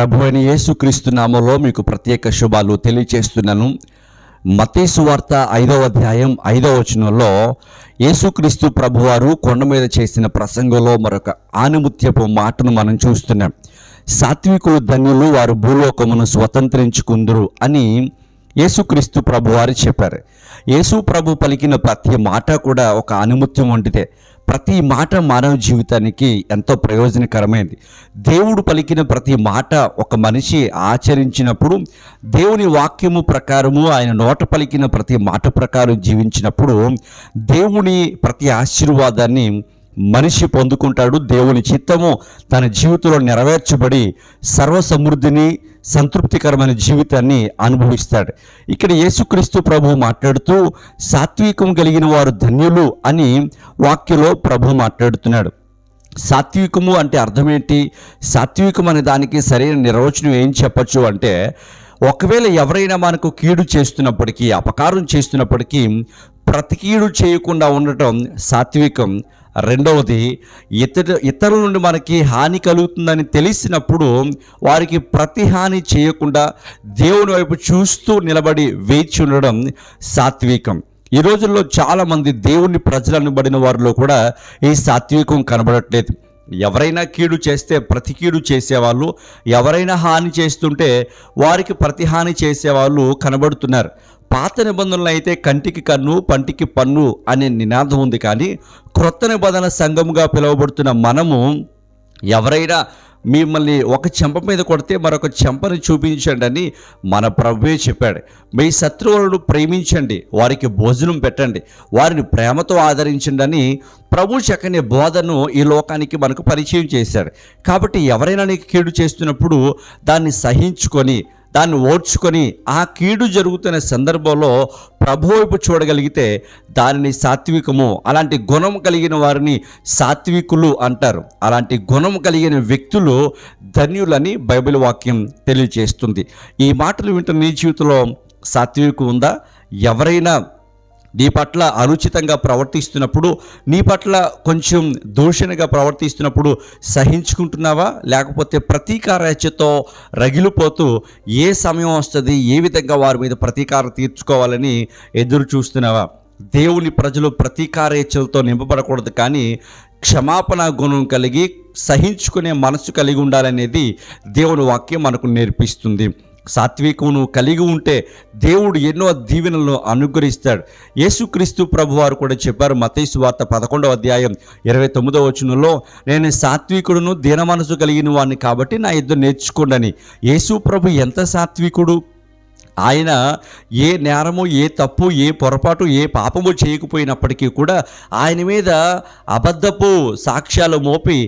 ప్రభు అయిన యేసుక్రీస్తు నామంలో మీకు ప్రత్యేక శుభాలు తెలియచేస్తున్నాను మతేసు వార్త ఐదవ అధ్యాయం ఐదవ వచనంలో యేసుక్రీస్తు ప్రభువారు కొండ మీద చేసిన ప్రసంగంలో మరొక ఆనుముత్యపు మాటను మనం చూస్తున్నాం సాత్వికులు ధన్యులు వారు భూలోకమును స్వతంత్రించుకుందరు అని యేసుక్రీస్తు ప్రభువారు చెప్పారు యేసు ప్రభు పలికిన ప్రతి మాట కూడా ఒక అనుమత్యం వంటిదే ప్రతి మాట మానవ జీవితానికి ఎంతో ప్రయోజనకరమైనది దేవుడు పలికిన ప్రతి మాట ఒక మనిషి ఆచరించినప్పుడు దేవుని వాక్యము ప్రకారము ఆయన నోట పలికిన ప్రతి మాట ప్రకారం జీవించినప్పుడు దేవుని ప్రతి ఆశీర్వాదాన్ని మనిషి పొందుకుంటాడు దేవుని చిత్తము తన జీవితంలో నెరవేర్చబడి సర్వసమృద్ధిని సంతృప్తికరమైన జీవితాన్ని అనుభవిస్తాడు ఇక్కడ యేసుక్రీస్తు ప్రభు మాట్లాడుతూ సాత్వికం కలిగిన వారు ధన్యులు అని వాక్యలో ప్రభు మాట్లాడుతున్నాడు సాత్వికము అంటే అర్థం ఏంటి సాత్వికం అనే దానికి సరైన నిర్వచనం ఏం చెప్పచ్చు అంటే ఒకవేళ ఎవరైనా మనకు కీడు చేస్తున్నప్పటికీ అపకారం చేస్తున్నప్పటికీ ప్రతికీడు చేయకుండా ఉండటం సాత్వికం రెండవది ఇతరు ఇతరుల నుండి మనకి హాని కలుగుతుందని తెలిసినప్పుడు వారికి ప్రతి హాని చేయకుండా దేవుని వైపు చూస్తూ నిలబడి వేచి ఉండడం సాత్వికం ఈ రోజుల్లో చాలామంది దేవుని ప్రజలను పడిన వారిలో కూడా ఈ సాత్వికం కనబడట్లేదు ఎవరైనా కీడు చేస్తే ప్రతి కీడు చేసేవాళ్ళు ఎవరైనా హాని చేస్తుంటే వారికి ప్రతి హాని చేసేవాళ్ళు కనబడుతున్నారు పాత నిబంధనలు అయితే కంటికి కన్ను పంటికి పన్ను అనే నినాదం ఉంది కానీ క్రొత్త నిబంధన సంఘముగా పిలువబడుతున్న మనము ఎవరైనా మిమ్మల్ని ఒక చెంప మీద కొడితే మరొక చెంపని చూపించండి అని మన ప్రభువే చెప్పాడు మీ శత్రువులను ప్రేమించండి వారికి భోజనం పెట్టండి వారిని ప్రేమతో ఆదరించండి అని ప్రభు చక్కని బోధను ఈ లోకానికి మనకు పరిచయం చేశాడు కాబట్టి ఎవరైనా నీకు కీడు చేస్తున్నప్పుడు దాన్ని సహించుకొని దాన్ని ఓడ్చుకొని ఆ కీడు జరుగుతున్న సందర్భంలో ప్రభు వైపు చూడగలిగితే దానిని సాత్వికము అలాంటి గుణం కలిగిన వారిని సాత్వికులు అంటారు అలాంటి గుణం కలిగిన వ్యక్తులు ధన్యులని బైబిల్ వాక్యం తెలియజేస్తుంది ఈ మాటలు వింటున్న నీ జీవితంలో సాత్వికు ఉందా ఎవరైనా నీ పట్ల అనుచితంగా ప్రవర్తిస్తున్నప్పుడు నీ పట్ల కొంచెం దూషణగా ప్రవర్తిస్తున్నప్పుడు సహించుకుంటున్నావా లేకపోతే ప్రతీకారచతో రగిలిపోతూ ఏ సమయం వస్తుంది ఏ విధంగా వారి మీద ప్రతీకారం తీర్చుకోవాలని ఎదురు చూస్తున్నావా దేవుని ప్రజలు ప్రతీకారేచ్ఛలతో నింపబడకూడదు కానీ క్షమాపణ గుణం కలిగి సహించుకునే మనసు కలిగి ఉండాలనేది దేవుని వాక్యం మనకు నేర్పిస్తుంది సాత్వికమును కలిగి ఉంటే దేవుడు ఎన్నో దీవెనలను అనుగ్రహిస్తాడు యేసుక్రీస్తు ప్రభు వారు కూడా చెప్పారు మతేసు వార్త పదకొండవ అధ్యాయం ఇరవై తొమ్మిదవ వచనంలో నేను సాత్వికుడును దీన మనసు కలిగిన వాడిని కాబట్టి నా ఇద్దరు నేర్చుకోండి యేసు ప్రభు ఎంత సాత్వికుడు ఆయన ఏ నేరము ఏ తప్పు ఏ పొరపాటు ఏ పాపము చేయకపోయినప్పటికీ కూడా ఆయన మీద అబద్ధపు సాక్ష్యాలు మోపి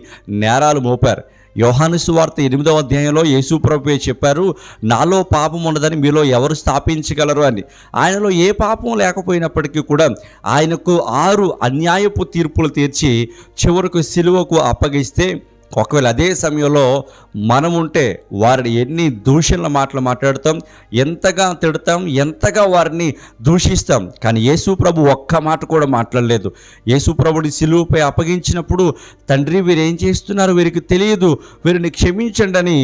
నేరాలు మోపారు యోహాను సువార్త ఎనిమిదవ అధ్యాయంలో యేసు ప్రభువే చెప్పారు నాలో పాపం ఉండదని మీలో ఎవరు స్థాపించగలరు అని ఆయనలో ఏ పాపం లేకపోయినప్పటికీ కూడా ఆయనకు ఆరు అన్యాయపు తీర్పులు తీర్చి చివరకు సిలువకు అప్పగిస్తే ఒకవేళ అదే సమయంలో మనం ఉంటే వారిని ఎన్ని దూషణల మాటలు మాట్లాడతాం ఎంతగా తిడతాం ఎంతగా వారిని దూషిస్తాం కానీ యేసు ప్రభు ఒక్క మాట కూడా మాట్లాడలేదు యేసు ప్రభుని సిలువుపై అప్పగించినప్పుడు తండ్రి వీరు ఏం చేస్తున్నారు వీరికి తెలియదు వీరిని క్షమించండి అని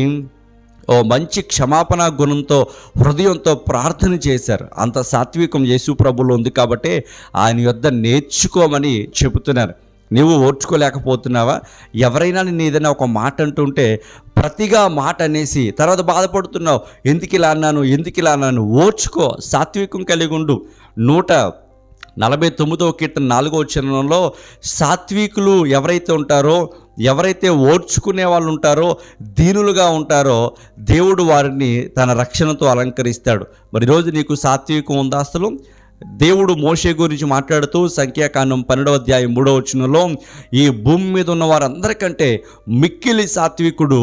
ఓ మంచి క్షమాపణ గుణంతో హృదయంతో ప్రార్థన చేశారు అంత సాత్వికం యేసు ప్రభులో ఉంది కాబట్టి ఆయన యొద్ద నేర్చుకోమని చెబుతున్నారు నువ్వు ఓర్చుకోలేకపోతున్నావా ఎవరైనా నేను ఏదైనా ఒక మాట అంటుంటే ప్రతిగా మాట అనేసి తర్వాత బాధపడుతున్నావు ఎందుకు ఇలా అన్నాను ఎందుకు ఇలా అన్నాను ఓర్చుకో సాత్వికం కలిగి ఉండు నూట నలభై తొమ్మిదో కీర్తన నాలుగో చరణంలో సాత్వికులు ఎవరైతే ఉంటారో ఎవరైతే ఓర్చుకునే వాళ్ళు ఉంటారో దీనులుగా ఉంటారో దేవుడు వారిని తన రక్షణతో అలంకరిస్తాడు మరి ఈరోజు నీకు సాత్వికం ఉందా అసలు దేవుడు మోషే గురించి మాట్లాడుతూ సంఖ్యాకాండం పన్నెండవ అధ్యాయం మూడవ వచ్చినలో ఈ భూమి మీద ఉన్న వారందరికంటే మిక్కిలి సాత్వికుడు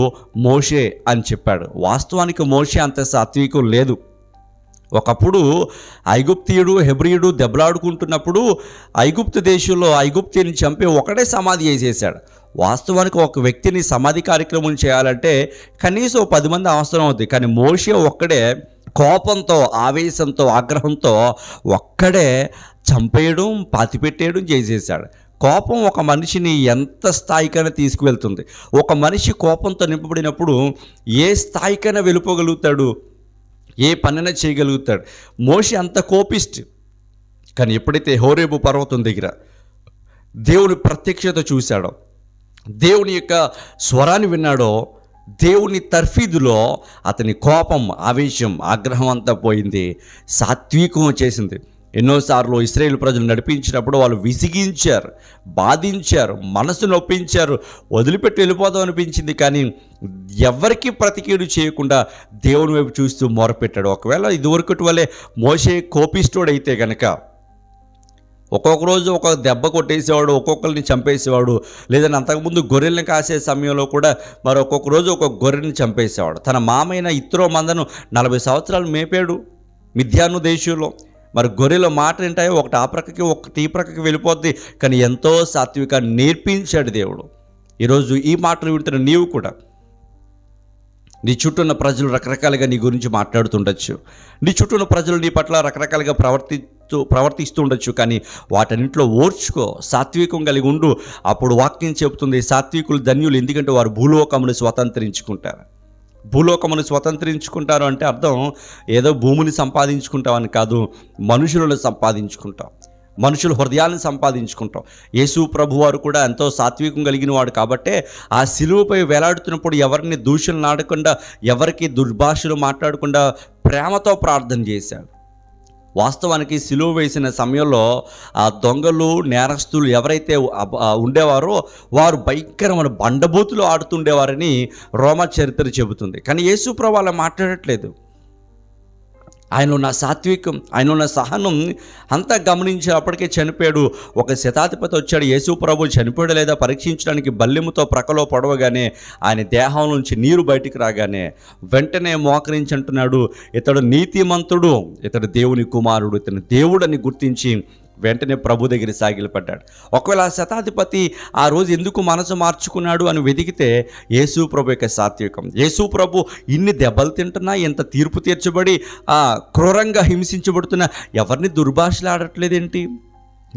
మోషే అని చెప్పాడు వాస్తవానికి మోషే అంత సాత్వికం లేదు ఒకప్పుడు ఐగుప్తియుడు హెబ్రియుడు దెబ్బలాడుకుంటున్నప్పుడు ఐగుప్తు దేశంలో ఐగుప్తిని చంపి ఒకడే సమాధి చేసేసాడు వాస్తవానికి ఒక వ్యక్తిని సమాధి కార్యక్రమం చేయాలంటే కనీసం పది మంది అవసరం అవుతుంది కానీ మోషే ఒక్కడే కోపంతో ఆవేశంతో ఆగ్రహంతో ఒక్కడే చంపేయడం పాతిపెట్టేయడం చేసేసాడు కోపం ఒక మనిషిని ఎంత స్థాయికైనా తీసుకువెళ్తుంది ఒక మనిషి కోపంతో నింపబడినప్పుడు ఏ స్థాయికైనా వెలుపోగలుగుతాడు ఏ పనైనా చేయగలుగుతాడు మోషి అంత కోపిస్ట్ కానీ ఎప్పుడైతే హోరేబు పర్వతం దగ్గర దేవుని ప్రత్యక్షత చూశాడో దేవుని యొక్క స్వరాన్ని విన్నాడో దేవుని తర్ఫీదులో అతని కోపం ఆవేశం ఆగ్రహం అంతా పోయింది సాత్వికం చేసింది ఎన్నోసార్లు ఇస్రాయేల్ ప్రజలు నడిపించినప్పుడు వాళ్ళు విసిగించారు బాధించారు మనసు నొప్పించారు వదిలిపెట్టి వెళ్ళిపోదాం అనిపించింది కానీ ఎవరికి ప్రతికీడు చేయకుండా దేవుని వైపు చూస్తూ మొరపెట్టాడు ఒకవేళ ఇదివరకటి వల్లే మోసే కోపిస్తుడైతే కనుక ఒక్కొక్క రోజు ఒక దెబ్బ కొట్టేసేవాడు ఒక్కొక్కరిని చంపేసేవాడు లేదంటే అంతకుముందు గొర్రెల్ని కాసే సమయంలో కూడా మరి ఒక్కొక్క రోజు ఒక్కొక్క గొర్రెని చంపేసేవాడు తన మామైన ఇతరో మందను నలభై సంవత్సరాలు మేపాడు మిథ్యాను దేశంలో మరి గొర్రెల మాట ఏంటో ఒకటి ఆ ప్రక్కకి ఒకటి ఈ ప్రక్కకి వెళ్ళిపోద్ది కానీ ఎంతో సాత్విక నేర్పించాడు దేవుడు ఈరోజు ఈ మాటలు వింటున్న నీవు కూడా నీ చుట్టూ ఉన్న ప్రజలు రకరకాలుగా నీ గురించి మాట్లాడుతుండొచ్చు నీ చుట్టూ ఉన్న ప్రజలు నీ పట్ల రకరకాలుగా ప్రవర్తి ప్రవర్తిస్తూ ప్రవర్తిస్తూ ఉండొచ్చు కానీ వాటన్నింటిలో ఓర్చుకో సాత్వికం కలిగి ఉండు అప్పుడు వాక్యం చెబుతుంది సాత్వికులు ధన్యులు ఎందుకంటే వారు భూలోకమును స్వతంత్రించుకుంటారు భూలోకమును స్వతంత్రించుకుంటారు అంటే అర్థం ఏదో భూమిని సంపాదించుకుంటామని కాదు మనుషులను సంపాదించుకుంటాం మనుషుల హృదయాలను సంపాదించుకుంటాం యేసు ప్రభు వారు కూడా ఎంతో సాత్వికం కలిగిన వాడు కాబట్టే ఆ సిలువపై వేలాడుతున్నప్పుడు ఎవరిని దూషణలు ఆడకుండా ఎవరికి దుర్భాషలు మాట్లాడకుండా ప్రేమతో ప్రార్థన చేశాడు వాస్తవానికి సిలువ వేసిన సమయంలో ఆ దొంగలు నేరస్తులు ఎవరైతే ఉండేవారో వారు భయంకరమైన బండబూతులు ఆడుతుండేవారని రోమ చరిత్ర చెబుతుంది కానీ యేసు ప్రభు అలా మాట్లాడట్లేదు ఆయన ఉన్న సాత్వికం ఆయన ఉన్న సహనం అంతా గమనించినప్పటికే చనిపోయాడు ఒక శతాధిపతి వచ్చాడు యేసు ప్రభు చనిపోయాడు లేదా పరీక్షించడానికి బల్లెముతో ప్రకలో పడవగానే ఆయన దేహం నుంచి నీరు బయటికి రాగానే వెంటనే మోకరించి అంటున్నాడు ఇతడు నీతిమంతుడు ఇతడు దేవుని కుమారుడు ఇతను దేవుడని గుర్తించి వెంటనే ప్రభు దగ్గర సాగిలపడ్డాడు ఒకవేళ ఆ శతాధిపతి ఆ రోజు ఎందుకు మనసు మార్చుకున్నాడు అని వెతికితే యేసు ప్రభు యొక్క సాత్వికం యేసు ప్రభు ఇన్ని దెబ్బలు తింటున్నా ఇంత తీర్పు తీర్చబడి క్రూరంగా హింసించబడుతున్న ఎవరిని దుర్భాషలాడట్లేదేంటి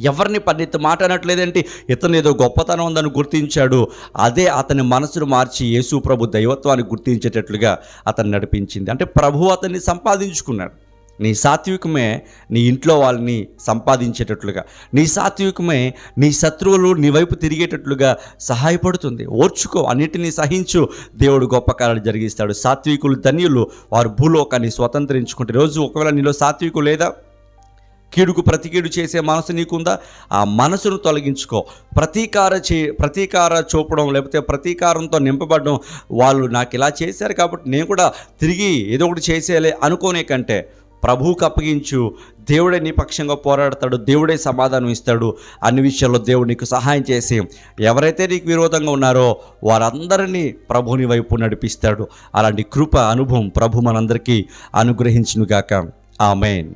ఎవరిని పండిత మాట్లాడట్లేదేంటి ఇతను ఏదో గొప్పతనం ఉందని గుర్తించాడు అదే అతని మనసును మార్చి యేసు ప్రభు దైవత్వాన్ని గుర్తించేటట్లుగా అతను నడిపించింది అంటే ప్రభు అతన్ని సంపాదించుకున్నాడు నీ సాత్వికమే నీ ఇంట్లో వాళ్ళని సంపాదించేటట్లుగా నీ సాత్వికమే నీ శత్రువులు నీ వైపు తిరిగేటట్లుగా సహాయపడుతుంది ఓర్చుకో అన్నిటినీ సహించు దేవుడు గొప్ప కార్యాలు జరిగిస్తాడు సాత్వికులు ధన్యులు వారు భూలోకాన్ని స్వతంత్రించుకుంటే రోజు ఒకవేళ నీలో సాత్వికు లేదా కీడుకు ప్రతికీడు చేసే మనసు నీకుందా ఆ మనసును తొలగించుకో ప్రతీకార చే ప్రతీకార చూపడం లేకపోతే ప్రతీకారంతో నింపబడడం వాళ్ళు నాకు ఇలా చేశారు కాబట్టి నేను కూడా తిరిగి ఏదో ఒకటి చేసేయాలి అనుకోనే కంటే ప్రభువుకు అప్పగించు దేవుడే నీ పక్షంగా పోరాడతాడు దేవుడే సమాధానం ఇస్తాడు అన్ని విషయాల్లో దేవుడు నీకు సహాయం చేసి ఎవరైతే నీకు విరోధంగా ఉన్నారో వారందరినీ ప్రభుని వైపు నడిపిస్తాడు అలాంటి కృప అనుభవం ప్రభు మనందరికీ అనుగ్రహించునుగాక ఆమెన్